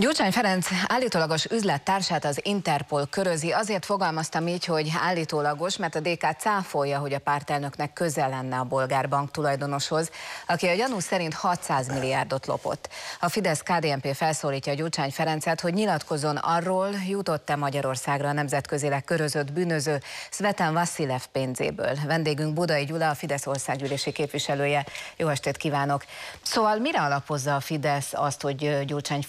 Gyurcsány Ferenc állítólagos üzlettársát az Interpol körözi, azért fogalmaztam így, hogy állítólagos, mert a DK cáfolja, hogy a pártelnöknek közel lenne a Bolgárbank tulajdonoshoz, aki a gyanú szerint 600 milliárdot lopott. A fidesz KDNP felszólítja Gyurcsány Ferencet, hogy nyilatkozzon arról, jutott-e Magyarországra a nemzetközileg körözött bűnöző Sveten Vasszilev pénzéből. Vendégünk Budai Gyula, a Fidesz országgyűlési képviselője. Jó estét kívánok! Szóval mire alapozza a Fidesz azt, hogy Gyurcsány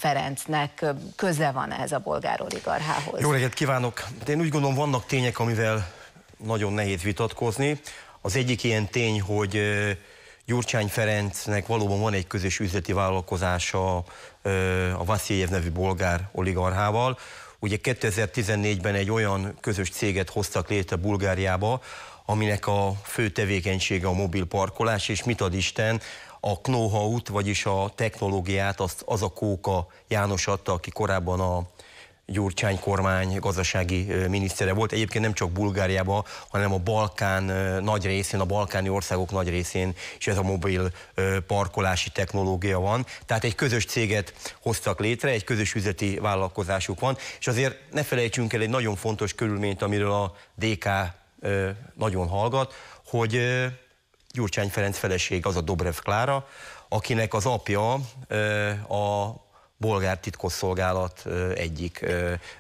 nem? akinek köze van ehhez a bolgár oligarchához. Jó reggelt kívánok! De hát én úgy gondolom, vannak tények, amivel nagyon nehéz vitatkozni. Az egyik ilyen tény, hogy Gyurcsány Ferencnek valóban van egy közös üzleti vállalkozása a Vasziljev nevű bolgár oligarchával. Ugye 2014-ben egy olyan közös céget hoztak létre Bulgáriába, aminek a fő tevékenysége a mobil parkolás, és mit ad Isten, a know-how-t, vagyis a technológiát azt az a Kóka János adta, aki korábban a Gyurcsány kormány gazdasági minisztere volt. Egyébként nem csak Bulgáriában, hanem a Balkán nagy részén, a balkáni országok nagy részén is ez a mobil parkolási technológia van. Tehát egy közös céget hoztak létre, egy közös üzleti vállalkozásuk van, és azért ne felejtsünk el egy nagyon fontos körülményt, amiről a DK nagyon hallgat, hogy Gyurcsány Ferenc feleség, az a Dobrev Klára, akinek az apja a bolgár titkosszolgálat egyik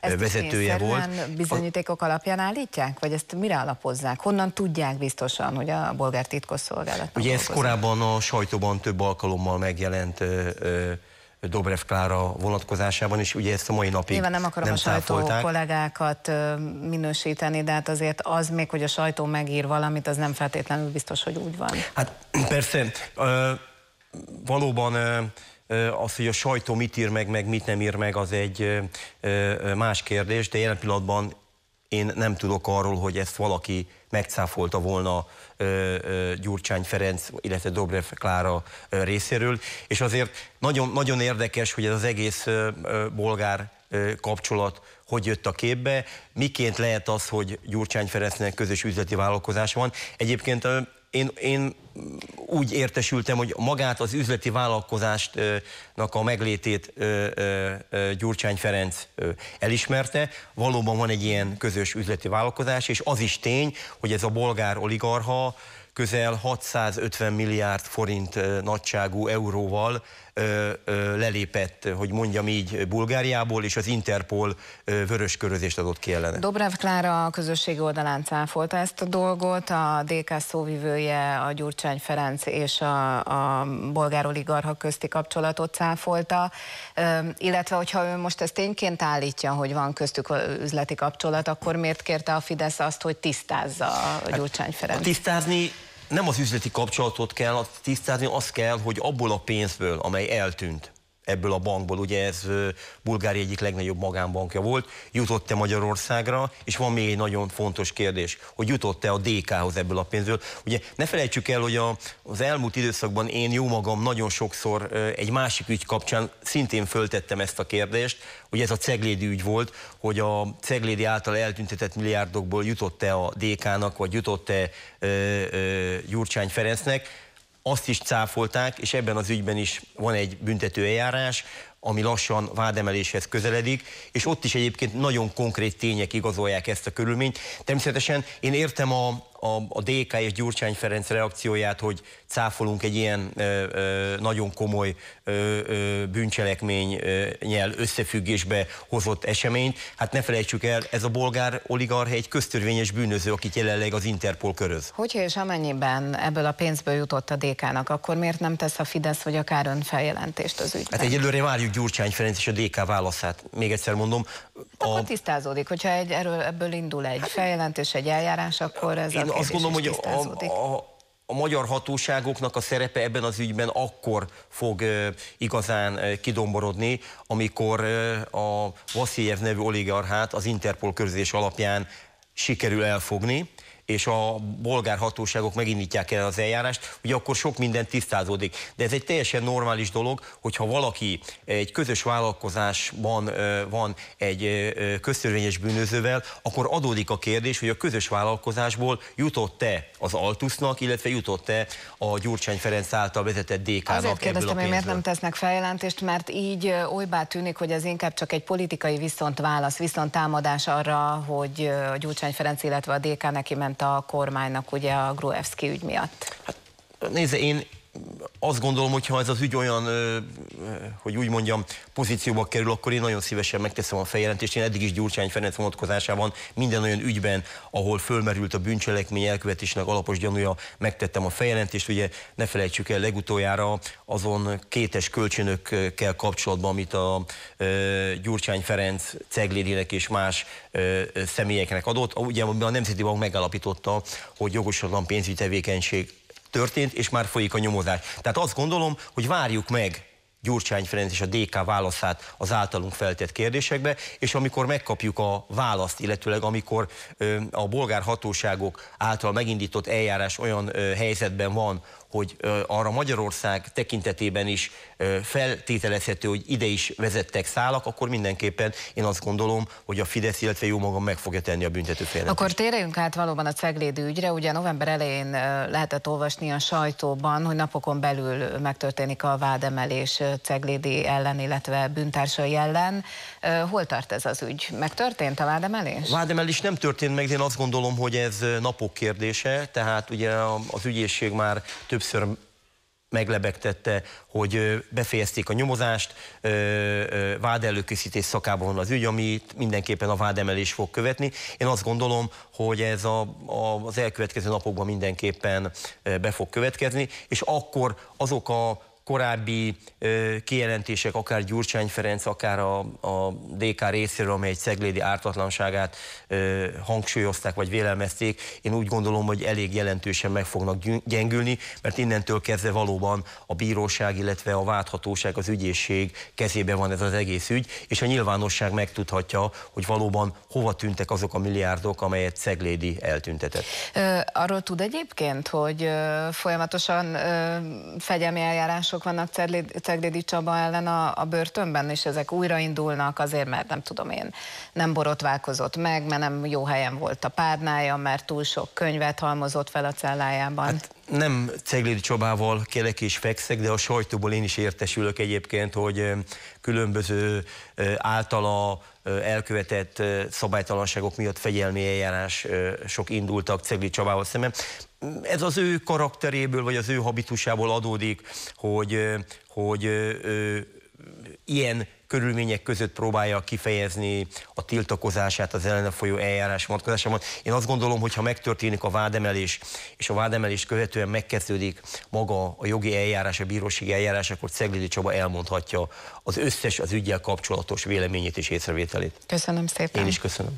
ezt vezetője volt. bizonyítékok alapján állítják? Vagy ezt mire alapozzák? Honnan tudják biztosan, hogy a bolgár titkosszolgálat? Ugye ez korábban a sajtóban több alkalommal megjelent Dobrev Klára vonatkozásában, és ugye ezt a mai napig Nyilván nem akarom nem a sajtó kollégákat minősíteni, de hát azért az még, hogy a sajtó megír valamit, az nem feltétlenül biztos, hogy úgy van. Hát persze, valóban az, hogy a sajtó mit ír meg, meg mit nem ír meg, az egy más kérdés, de jelen pillanatban én nem tudok arról, hogy ezt valaki megcáfolta volna Gyurcsány Ferenc, illetve Dobrev Klára részéről. És azért nagyon, nagyon érdekes, hogy ez az egész bolgár kapcsolat hogy jött a képbe, miként lehet az, hogy Gyurcsány Ferencnek közös üzleti vállalkozás van. Egyébként én, én úgy értesültem, hogy magát az üzleti vállalkozástnak a meglétét Gyurcsány Ferenc elismerte. Valóban van egy ilyen közös üzleti vállalkozás, és az is tény, hogy ez a bolgár oligarha közel 650 milliárd forint nagyságú euróval lelépett, hogy mondjam így, Bulgáriából, és az Interpol vörös körözést adott ki ellene. Dobrev Klára a közösségi oldalán cáfolta ezt a dolgot, a DK szóvivője, a Gyurcsány Ferenc és a, a bolgár oligarha közti kapcsolatot cáfolta, illetve hogyha ő most ezt tényként állítja, hogy van köztük üzleti kapcsolat, akkor miért kérte a Fidesz azt, hogy tisztázza a hát, Gyurcsány Ferenc? Hát, tisztázni nem az üzleti kapcsolatot kell tisztázni, az kell, hogy abból a pénzből, amely eltűnt, ebből a bankból. Ugye ez Bulgária egyik legnagyobb magánbankja volt. Jutott-e Magyarországra? És van még egy nagyon fontos kérdés, hogy jutott-e a DK-hoz ebből a pénzből? Ugye ne felejtsük el, hogy a, az elmúlt időszakban én jó magam nagyon sokszor egy másik ügy kapcsán szintén föltettem ezt a kérdést, hogy ez a Ceglédi ügy volt, hogy a Ceglédi által eltüntetett milliárdokból jutott-e a DK-nak, vagy jutott-e Gyurcsány Ferencnek azt is cáfolták, és ebben az ügyben is van egy büntető eljárás, ami lassan vádemeléshez közeledik, és ott is egyébként nagyon konkrét tények igazolják ezt a körülményt. Természetesen én értem a, a, a DK és Gyurcsány Ferenc reakcióját, hogy cáfolunk egy ilyen ö, ö, nagyon komoly ö, ö, bűncselekménnyel összefüggésbe hozott eseményt. Hát ne felejtsük el, ez a bolgár oligarha egy köztörvényes bűnöző, akit jelenleg az Interpol köröz. Hogyha és amennyiben ebből a pénzből jutott a DK-nak, akkor miért nem tesz a Fidesz vagy akár ön feljelentést az ügyben? Hát egyelőre várjuk Gyurcsány Ferenc és a DK válaszát. Még egyszer mondom, Hát akkor a... tisztázódik, hogyha egy, erről, ebből indul egy hát, feljelentés, egy eljárás, akkor ez én a azt gondolom, hogy a, a, a magyar hatóságoknak a szerepe ebben az ügyben akkor fog e, igazán e, kidomborodni, amikor e, a Vasziljev nevű oligarchát az Interpol körzés alapján sikerül elfogni, és a bolgár hatóságok megindítják el az eljárást, ugye akkor sok minden tisztázódik. De ez egy teljesen normális dolog, hogyha valaki egy közös vállalkozásban van egy köztörvényes bűnözővel, akkor adódik a kérdés, hogy a közös vállalkozásból jutott-e az Altusznak, illetve jutott-e a Gyurcsány Ferenc által vezetett DK-nak Azért kérdeztem, hogy miért nem tesznek feljelentést, mert így olybá tűnik, hogy ez inkább csak egy politikai viszont válasz, viszont támadás arra, hogy a Gyurcsány Ferenc, illetve a DK neki ment ment a kormánynak ugye a Gruevski ügy miatt? Hát nézze, én azt gondolom, hogy ha ez az ügy olyan hogy úgy mondjam, pozícióba kerül, akkor én nagyon szívesen megteszem a feljelentést. Én eddig is Gyurcsány Ferenc vonatkozásában minden olyan ügyben, ahol fölmerült a bűncselekmény elkövetésnek alapos gyanúja, megtettem a feljelentést. Ugye ne felejtsük el legutoljára azon kétes kölcsönökkel kapcsolatban, amit a Gyurcsány Ferenc Ceglédének és más személyeknek adott. Ugye a Nemzeti Bank megállapította, hogy jogosatlan pénzügyi tevékenység történt, és már folyik a nyomozás. Tehát azt gondolom, hogy várjuk meg Gyurcsány Ferenc és a DK válaszát az általunk feltett kérdésekbe, és amikor megkapjuk a választ, illetőleg amikor a bolgár hatóságok által megindított eljárás olyan helyzetben van, hogy arra Magyarország tekintetében is feltételezhető, hogy ide is vezettek szálak, akkor mindenképpen én azt gondolom, hogy a Fidesz, illetve jó magam meg fogja tenni a büntető Akkor térjünk át valóban a ceglédi ügyre. Ugye november elején lehetett olvasni a sajtóban, hogy napokon belül megtörténik a vádemelés ceglédi ellen, illetve bűntársai ellen. Hol tart ez az ügy? Megtörtént a vádemelés? A vádemelés nem történt meg, de én azt gondolom, hogy ez napok kérdése, tehát ugye az ügyészség már több többször meglebegtette, hogy befejezték a nyomozást, vádelőkészítés szakában van az ügy, amit mindenképpen a vádemelés fog követni. Én azt gondolom, hogy ez a, a, az elkövetkező napokban mindenképpen be fog következni, és akkor azok a korábbi ö, kijelentések, akár Gyurcsány Ferenc, akár a, a DK részéről, amely egy Szeglédi ártatlanságát ö, hangsúlyozták vagy vélelmezték, én úgy gondolom, hogy elég jelentősen meg fognak gyengülni, mert innentől kezdve valóban a bíróság, illetve a válthatóság, az ügyészség kezébe van ez az egész ügy, és a nyilvánosság megtudhatja, hogy valóban hova tűntek azok a milliárdok, amelyet Szeglédi eltüntetett. Ö, arról tud egyébként, hogy ö, folyamatosan ö, fegyelmi eljárások eljárások vannak Ceglédi Csaba ellen a, a börtönben, és ezek újraindulnak azért, mert nem tudom én, nem borotválkozott meg, mert nem jó helyen volt a párnája, mert túl sok könyvet halmozott fel a cellájában. Hát nem Ceglédi Csabával kelek és fekszek, de a sajtóból én is értesülök egyébként, hogy különböző általa elkövetett szabálytalanságok miatt fegyelmi eljárás sok indultak Ceglédi Csabával szemben. Ez az ő karakteréből, vagy az ő habitusából adódik, hogy, hogy ilyen körülmények között próbálja kifejezni a tiltakozását az ellene folyó eljárás vonatkozásában. Én azt gondolom, hogy ha megtörténik a vádemelés, és a vádemelés követően megkezdődik maga a jogi eljárás, a bírósági eljárás, akkor Ceglidi Csaba elmondhatja az összes az ügyel kapcsolatos véleményét és észrevételét. Köszönöm szépen. Én is köszönöm.